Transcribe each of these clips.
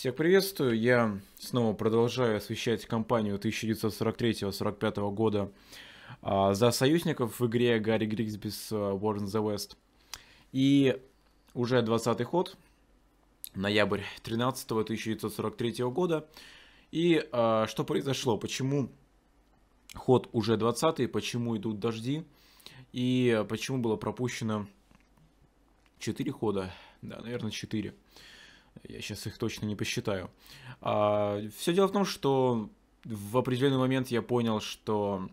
Всех приветствую. Я снова продолжаю освещать кампанию 1943-45 года а, за союзников в игре Гарри Григсбис а, War in the West. И уже 20-й ход, ноябрь 13 -го 1943 года. И а, что произошло? Почему ход уже 20 почему идут дожди? И почему было пропущено 4 хода? Да, наверное, 4. Я сейчас их точно не посчитаю. А, все дело в том, что в определенный момент я понял, что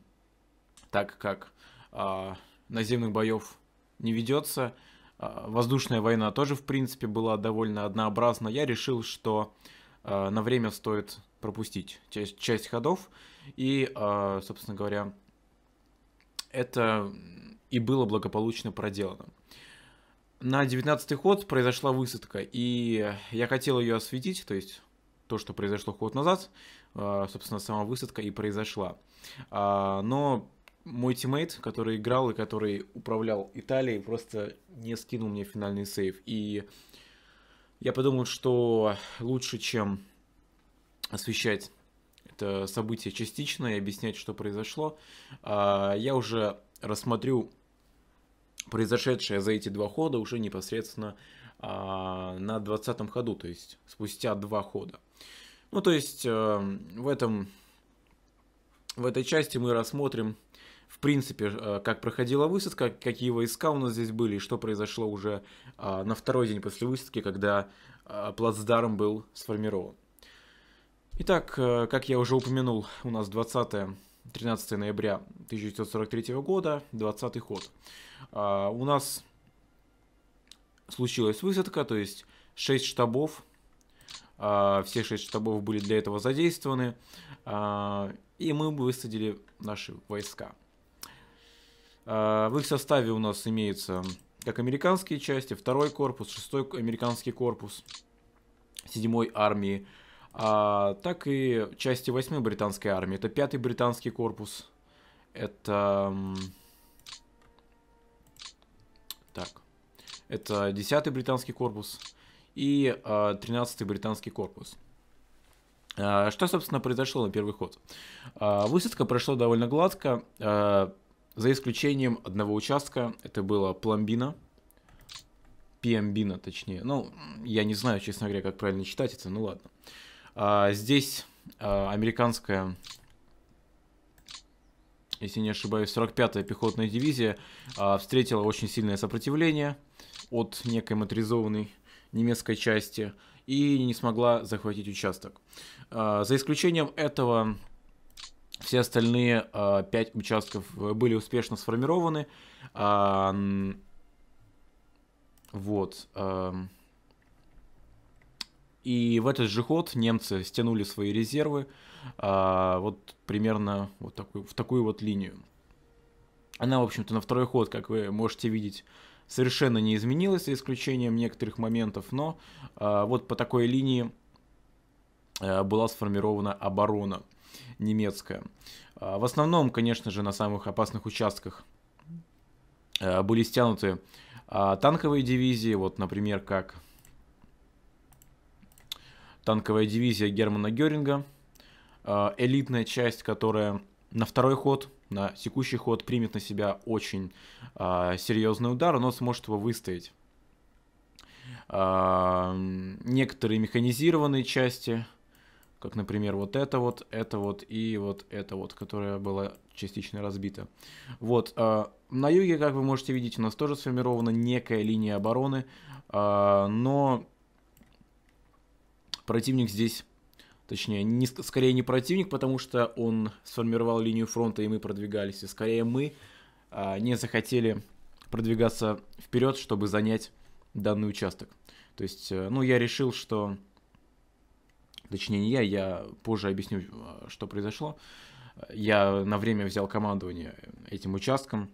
так как а, наземных боев не ведется, а, воздушная война тоже, в принципе, была довольно однообразна, я решил, что а, на время стоит пропустить часть, часть ходов. И, а, собственно говоря, это и было благополучно проделано на 19 ход произошла высадка, и я хотел ее осветить, то есть то, что произошло ход назад, а, собственно, сама высадка и произошла. А, но мой тиммейт, который играл и который управлял Италией, просто не скинул мне финальный сейв. И я подумал, что лучше, чем освещать это событие частично и объяснять, что произошло, а, я уже рассмотрю произошедшее за эти два хода уже непосредственно а, на 20 ходу, то есть спустя два хода. Ну, то есть а, в, этом, в этой части мы рассмотрим, в принципе, э, как проходила высадка, какие войска у нас здесь были, и что произошло уже а, на второй день после высадки, когда а, плацдарм был сформирован. Итак, э, как я уже упомянул, у нас 20 13 ноября 1943 года, 20 ход. А, у нас случилась высадка, то есть 6 штабов. А, все 6 штабов были для этого задействованы. А, и мы высадили наши войска. в их составе у нас имеется как американские части, второй корпус, шестой американский корпус седьмой армии, так и части восьмой британской армии. Это пятый британский корпус, это так, это 10-й британский корпус и 13-й а, британский корпус. А, что, собственно, произошло на первый ход? А, высадка прошла довольно гладко, за исключением одного участка. Это было Пломбина, Пиамбина, точнее. Ну, я не знаю, честно говоря, как правильно читать это, ну ладно. Здесь американская если не ошибаюсь, 45-я пехотная дивизия а, встретила очень сильное сопротивление от некой моторизованной немецкой части и не смогла захватить участок. А, за исключением этого, все остальные а, 5 участков э, были успешно сформированы. А, вот. И в этот же ход немцы стянули свои резервы а, вот примерно вот такой, в такую вот линию. Она, в общем-то, на второй ход, как вы можете видеть, совершенно не изменилась, за исключением некоторых моментов, но а, вот по такой линии а, была сформирована оборона немецкая. А, в основном, конечно же, на самых опасных участках а, были стянуты а, танковые дивизии, вот, например, как танковая дивизия Германа Геринга, э, элитная часть, которая на второй ход, на текущий ход примет на себя очень э, серьезный удар, но сможет его выстоять. Э, некоторые механизированные части, как, например, вот это вот, это вот и вот это вот, которая была частично разбита. Вот, на юге, как вы можете видеть, у нас тоже сформирована некая линия обороны, но Противник здесь, точнее, не, скорее не противник, потому что он сформировал линию фронта, и мы продвигались. И скорее мы а, не захотели продвигаться вперед, чтобы занять данный участок. То есть, э, ну, я решил, что... Точнее, не я, я позже объясню, э, что произошло. Я на время взял командование этим участком.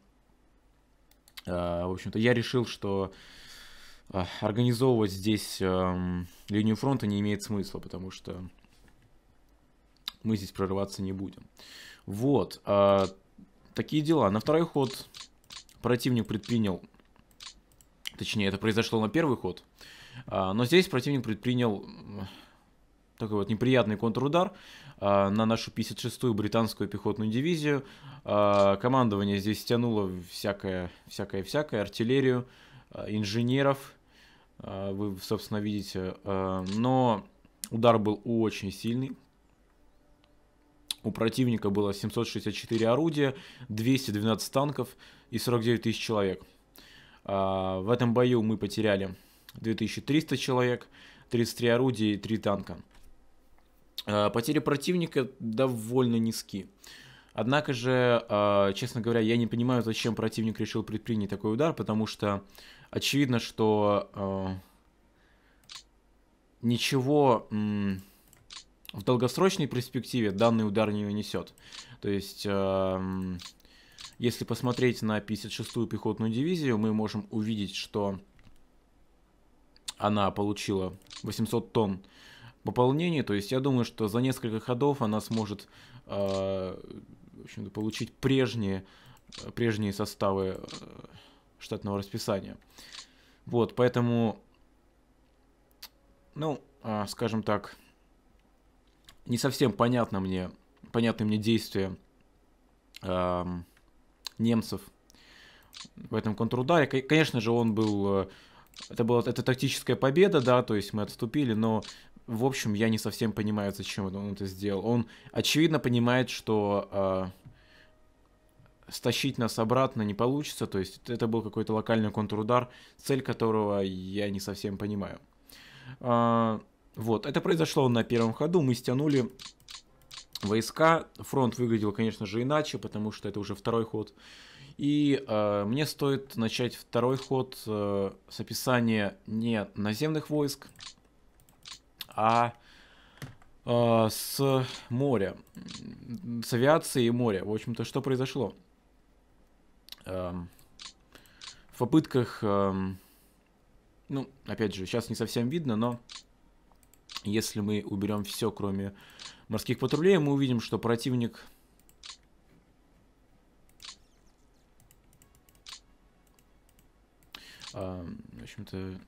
Э, в общем-то, я решил, что Э, организовывать здесь эм, линию фронта не имеет смысла, потому что мы здесь прорываться не будем. Вот, э, такие дела. На второй ход противник предпринял, точнее, это произошло на первый ход, э, но здесь противник предпринял такой вот неприятный контрудар на нашу 56-ю британскую пехотную дивизию. Командование здесь стянуло всякое, всякое, всякое, артиллерию. Э, инженеров, э, вы, собственно, видите. Э, но удар был очень сильный. У противника было 764 орудия, 212 танков и 49 тысяч человек. В этом бою мы потеряли 2300 человек, 33 орудия и 3 танка. Потери противника довольно низки. Однако же, честно говоря, я не понимаю, зачем противник решил предпринять такой удар, потому что очевидно, что э, ничего э, в долгосрочной перспективе данный удар не унесет. То есть, э, если посмотреть на 56-ю пехотную дивизию, мы можем увидеть, что она получила 800 тонн пополнения. То есть, я думаю, что за несколько ходов она сможет э, в общем получить прежние, прежние составы э, штатного расписания. Вот, поэтому, ну, а, скажем так, не совсем понятно мне, понятны мне действия э, немцев в этом контрударе. Конечно же, он был, э, это была это тактическая победа, да, то есть мы отступили, но в общем я не совсем понимаю, зачем он это сделал. Он очевидно понимает, что а, стащить нас обратно не получится, то есть это был какой-то локальный контрудар, цель которого я не совсем понимаю. А, вот, это произошло на первом ходу, мы стянули войска, фронт выглядел, конечно же, иначе, потому что это уже второй ход. И э, мне стоит начать второй ход э, с описания не наземных войск, а э, с моря, с авиации и моря. В общем-то, что произошло? Эм, в попытках, эм, ну, опять же, сейчас не совсем видно, но если мы уберем все, кроме морских патрулей, мы увидим, что противник эм, в общем-то,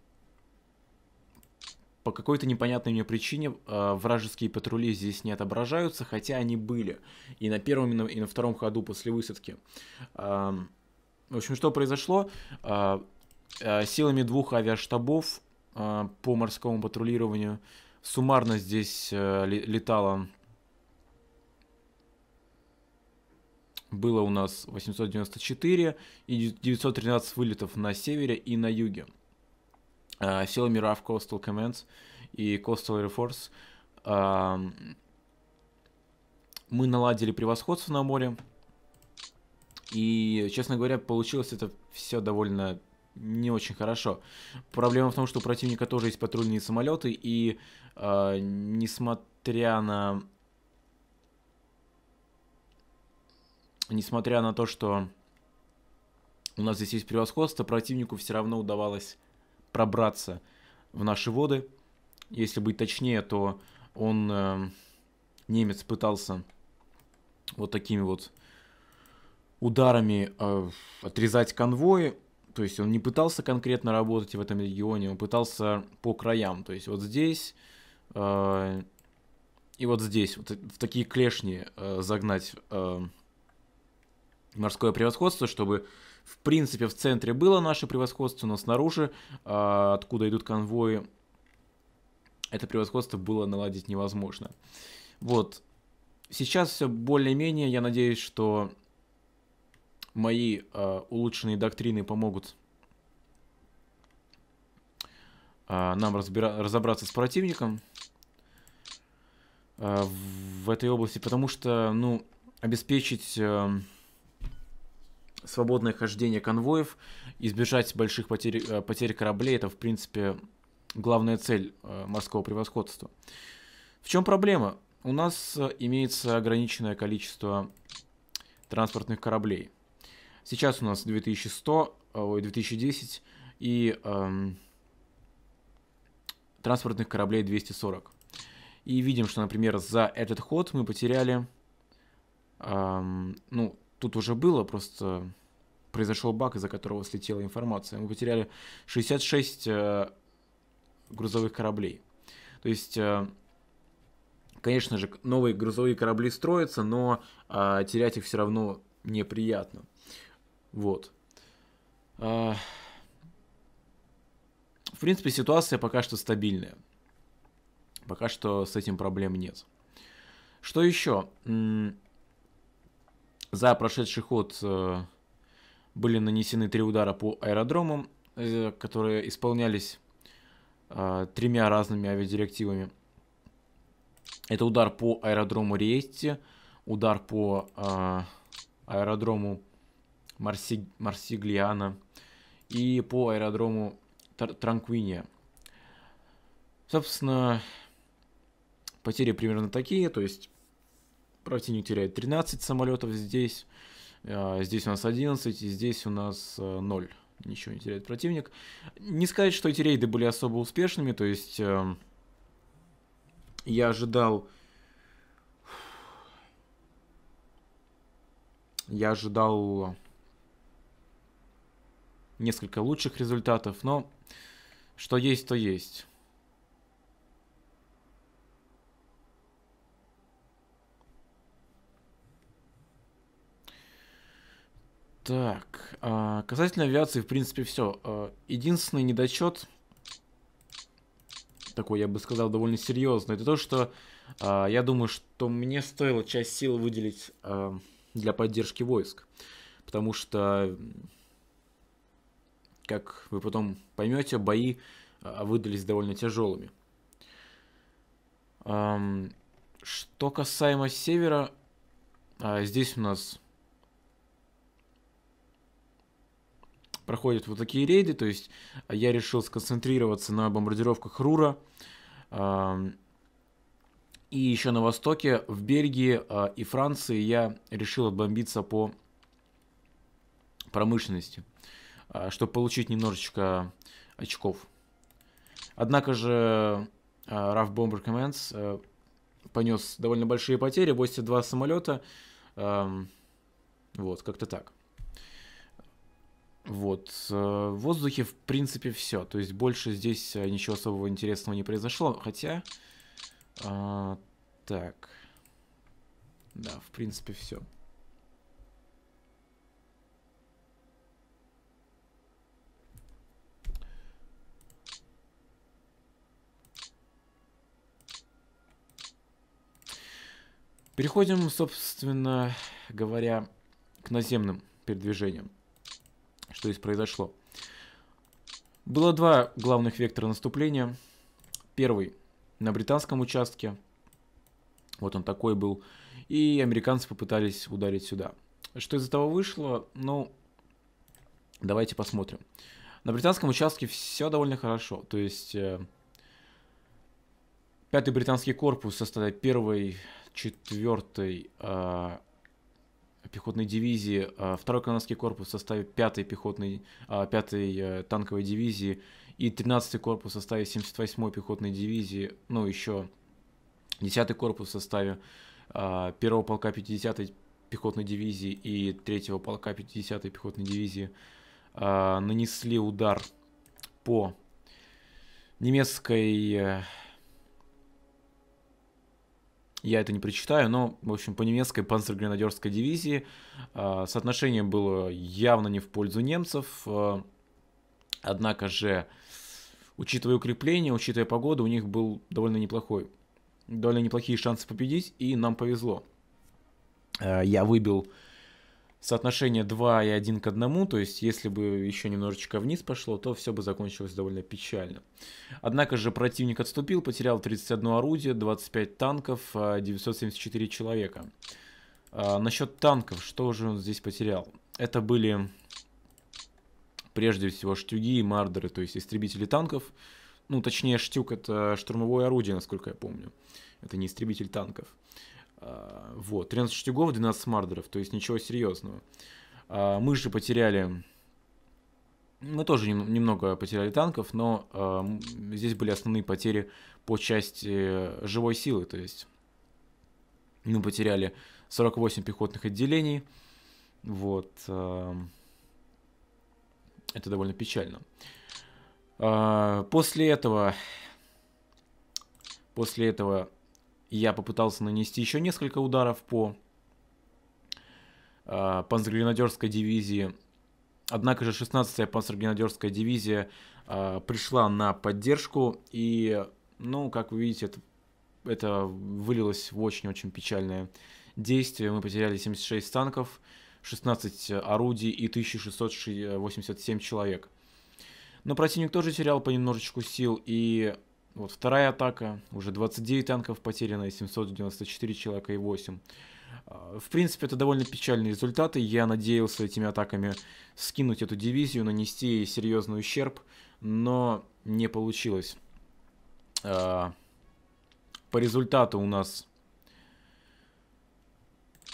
по какой-то непонятной мне причине э, вражеские патрули здесь не отображаются, хотя они были и на первом, и на, втором ходу после высадки. В общем, что произошло? А, а, силами двух авиаштабов а, по морскому патрулированию суммарно здесь э, летало... Было у нас 894 и 913 вылетов на севере и на юге. Силами RAF Coastal Commands и Coastal Air Force мы наладили превосходство на море, и, честно говоря, получилось это все довольно не очень хорошо. Проблема в том, что у противника тоже есть патрульные самолеты, и э, несмотря на... Несмотря на то, что у нас здесь есть превосходство, противнику все равно удавалось пробраться в наши воды. Если быть точнее, то он, э, немец, пытался вот такими вот э, ударами э, отрезать конвои, то есть он не пытался конкретно работать в этом регионе, он пытался по краям, то есть вот здесь э, и вот здесь, вот э, в такие клешни загнать морское превосходство, чтобы в принципе в центре было наше превосходство, но снаружи, откуда идут конвои, это превосходство было наладить невозможно. Вот. Сейчас все более-менее, я надеюсь, что мои э, улучшенные доктрины помогут э, нам разбира- разобраться с противником э, в этой области, потому что, ну, обеспечить э, свободное хождение конвоев, избежать больших потерь, э, потерь кораблей, это, в принципе, главная цель э, морского превосходства. В чем проблема? У нас имеется ограниченное количество транспортных кораблей. Сейчас у нас 2100, а, ой, 2010 и эм, транспортных кораблей 240. И видим, что, например, за этот ход мы потеряли... Эм, ну, тут уже было, просто произошел баг, из-за которого слетела информация. Мы потеряли 66 э, грузовых кораблей. То есть... Э, конечно же, новые грузовые корабли строятся, но э, терять их все равно неприятно. Вот. А, в принципе, ситуация пока что стабильная. Пока что с этим проблем нет. Что еще? За прошедший ход э, были нанесены три удара по аэродромам, э, которые исполнялись э, тремя разными авиадирективами. Это удар по аэродрому Риетти, удар по аэродрому Марси... Марсиглиана и по аэродрому Тр... Транквиния. Собственно, потери примерно такие, то есть противник теряет 13 самолетов здесь, а, здесь у нас 11, и здесь у нас 0. Э, Ничего не теряет противник. Не сказать, что эти рейды были особо успешными, то есть э, я ожидал... Я ожидал несколько лучших результатов, но что есть, то есть. Так, а, касательно авиации, в принципе, все. А, единственный недочет, такой, я бы сказал, довольно серьезный, это то, что а, я думаю, что мне стоило часть сил выделить для поддержки войск. Потому что как вы потом поймете, бои а, выдались довольно тяжелыми. Что касаемо севера, а, здесь у нас проходят вот такие рейды, то есть а, я решил сконцентрироваться на бомбардировках Рура, и еще на востоке, в Бельгии и Франции я решил отбомбиться по промышленности. А, чтобы получить немножечко очков. Однако же RAF Bomber Commands понес довольно большие потери, 82 самолета, вот, как-то так. Вот, э, в воздухе, в принципе, все. То есть больше здесь э, ничего особого интересного не произошло. Хотя, а, так, да, в принципе, все. Переходим, собственно говоря, к наземным передвижениям. Что здесь произошло? Было два главных вектора наступления. Первый на британском участке. Вот он такой был. И американцы попытались ударить сюда. Что из этого вышло? Ну, давайте посмотрим. На британском участке все довольно хорошо. То есть, э, пятый британский корпус со стороны первой 4-й э, а, пехотной дивизии, э, а, 2-й канадский корпус в составе 5-й пехотной, э, а, 5-й э, танковой дивизии и 13-й корпус в составе 78-й пехотной дивизии, ну, еще 10-й корпус в составе э, 1-го полка 50-й пехотной дивизии и 3-го полка 50-й пехотной дивизии э, нанесли удар по немецкой э, я это не прочитаю, но, в общем, по немецкой панцергренадерской дивизии э, соотношение было явно не в пользу немцев, э, однако же, учитывая укрепление, учитывая погоду, у них был довольно неплохой, довольно неплохие шансы победить, и нам повезло. Э, я выбил соотношение 2 и 1 к 1, то есть если бы еще немножечко вниз пошло, то все бы закончилось довольно печально. Однако же противник отступил, потерял 31 орудие, 25 танков, 974 а человека. А, насчет танков, что же он здесь потерял? Это были прежде всего штюги и мардеры, то есть истребители танков. Ну, точнее, штюк это штурмовое орудие, насколько я помню. Это не истребитель танков. Э, вот, 13 штюгов, 12 мардеров, то есть ничего серьезного. А, мы же потеряли... Мы тоже немного потеряли танков, но э, здесь были основные потери по части живой силы. То есть мы потеряли 48 пехотных отделений. Вот. Э, это довольно печально. А, после этого... После этого я попытался нанести еще несколько ударов по э, а, панцергренадерской дивизии. Однако же 16-я панцергренадерская дивизия э, пришла на поддержку, и, ну, как вы видите, это, это вылилось в очень-очень печальное действие. Мы потеряли 76 танков, 16 орудий и 1687 человек. Но противник тоже терял понемножечку сил, и вот вторая атака, уже 29 танков потеряно, 794 человека и 8. А, в принципе, это довольно печальные результаты. Я надеялся этими атаками скинуть эту дивизию, нанести ей серьезный ущерб, но не получилось. А, по результату у нас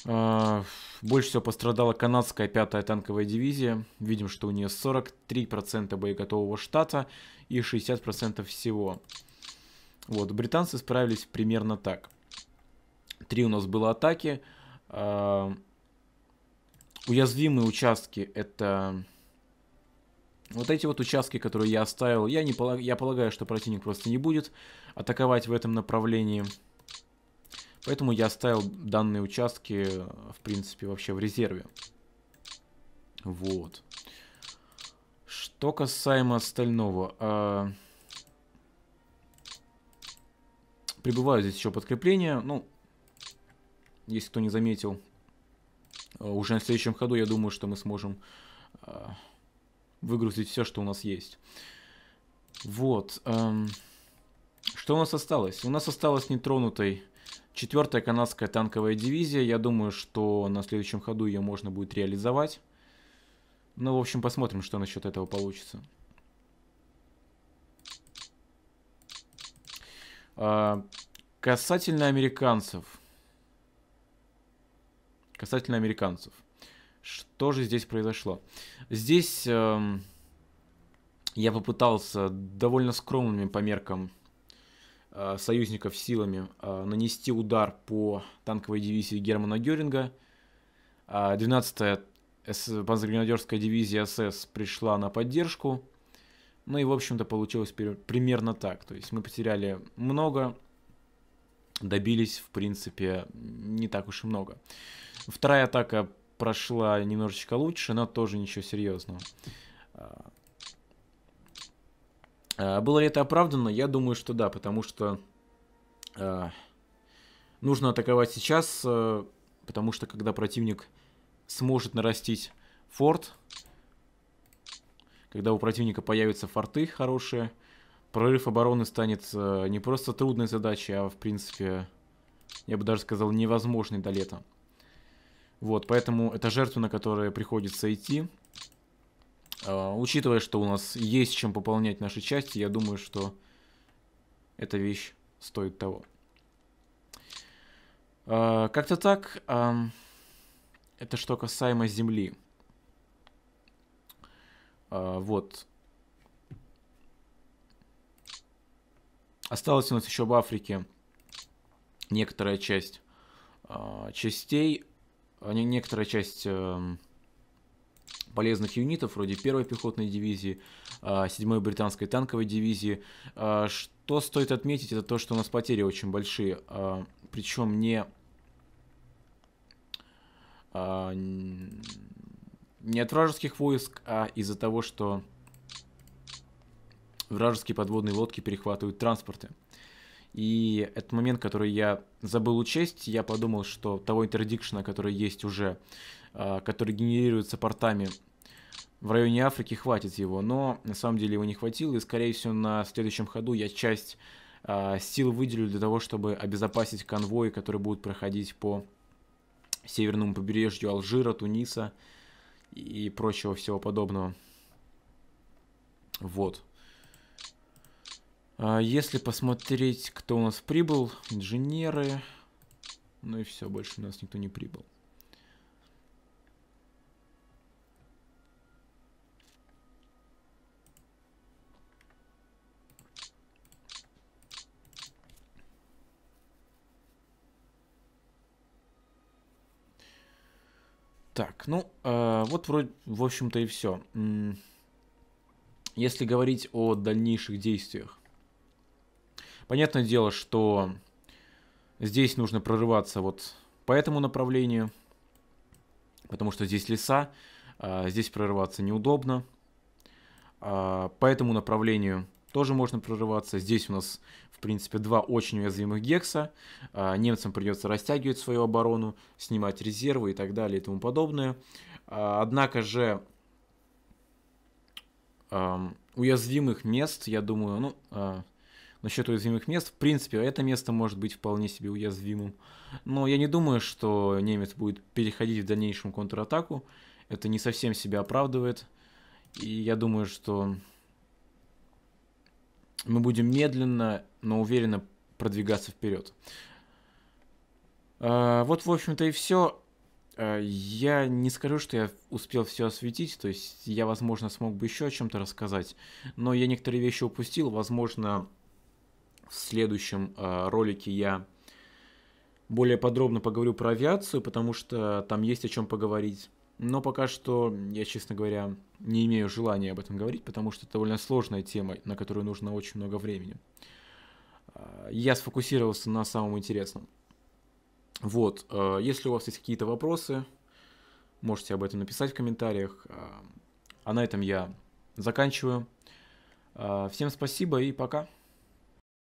а, больше всего пострадала канадская пятая танковая дивизия. Видим, что у нее 43% боеготового штата и 60% всего. Вот, британцы справились примерно так. Три у нас было атаки. А, уязвимые участки это... Вот эти вот участки, которые я оставил, я, не полаг... я полагаю, что противник просто не будет атаковать в этом направлении. Поэтому я оставил данные участки, в принципе, вообще в резерве. Вот. Что касаемо остального... Э... Прибываю здесь еще подкрепление. Ну, если кто не заметил, э, уже на следующем ходу я думаю, что мы сможем э, выгрузить все, что у нас есть. Вот. Эм, что у нас осталось? У нас осталась нетронутой четвертая канадская танковая дивизия. Я думаю, что на следующем ходу ее можно будет реализовать. Ну, в общем, посмотрим, что насчет этого получится. А, касательно американцев. Касательно американцев. Что же здесь произошло? Здесь э, я попытался довольно скромными по меркам э, союзников силами э, нанести удар по танковой дивизии Германа Геринга. 12-я а, панцергренадерская дивизия СС пришла на поддержку. Ну и, в общем-то, получилось примерно так. То есть мы потеряли много, добились, в принципе, не так уж и много. Вторая атака прошла немножечко лучше, но тоже ничего серьезного. А, а было ли это оправдано? Я думаю, что да, потому что э, нужно атаковать сейчас, э, потому что когда противник сможет нарастить форт, когда у противника появятся форты хорошие, прорыв обороны станет э, не просто трудной задачей, а в принципе, я бы даже сказал, невозможной до лета. Вот, поэтому это жертва, на которую приходится идти. А, учитывая, что у нас есть чем пополнять наши части, я думаю, что эта вещь стоит того. А, как-то так. это что касаемо земли. А, вот. Осталось у нас еще в Африке некоторая часть а, частей, а, некоторая часть эм, полезных юнитов, вроде первой пехотной дивизии, 7 британской танковой дивизии. Что стоит отметить, это то, что у нас потери очень большие, причем не не от вражеских войск, а из-за того, что вражеские подводные лодки перехватывают транспорты. И этот момент, который я забыл учесть, я подумал, что того интердикшена, который есть уже, а, который генерируется портами в районе Африки, хватит его. Но на самом деле его не хватило, и скорее всего на следующем ходу я часть а, сил выделю для того, чтобы обезопасить конвои, которые будут проходить по северному побережью Алжира, Туниса, и прочего всего подобного. Вот. А если посмотреть, кто у нас прибыл, инженеры, ну и все, больше у нас никто не прибыл. Так, ну, э, вот вроде, в общем-то, и все. Если говорить о дальнейших действиях. Понятное дело, что здесь нужно прорываться вот по этому направлению. Потому что здесь леса, э, здесь прорываться неудобно. Э, по этому направлению тоже можно прорываться. Здесь у нас, в принципе, два очень уязвимых гекса. А, немцам придется растягивать свою оборону, снимать резервы и так далее и тому подобное. А, однако же уязвимых мест, я думаю, ну, а, насчет уязвимых мест, в принципе, это место может быть вполне себе уязвимым. Но я не думаю, что немец будет переходить в дальнейшем контратаку. Это не совсем себя оправдывает. И я думаю, что мы будем медленно, но уверенно продвигаться вперед. А, вот, в общем-то, и все. А, я не скажу, что я успел все осветить, то есть я, возможно, смог бы еще о чем-то рассказать, но я некоторые вещи упустил, возможно, в следующем а, ролике я более подробно поговорю про авиацию, потому что там есть о чем поговорить но пока что я, честно говоря, не имею желания об этом говорить, потому что это довольно сложная тема, на которую нужно очень много времени. А, я сфокусировался на самом интересном. Вот, а, если у вас есть какие-то вопросы, можете об этом написать в комментариях. А, а на этом я заканчиваю. Всем спасибо и пока.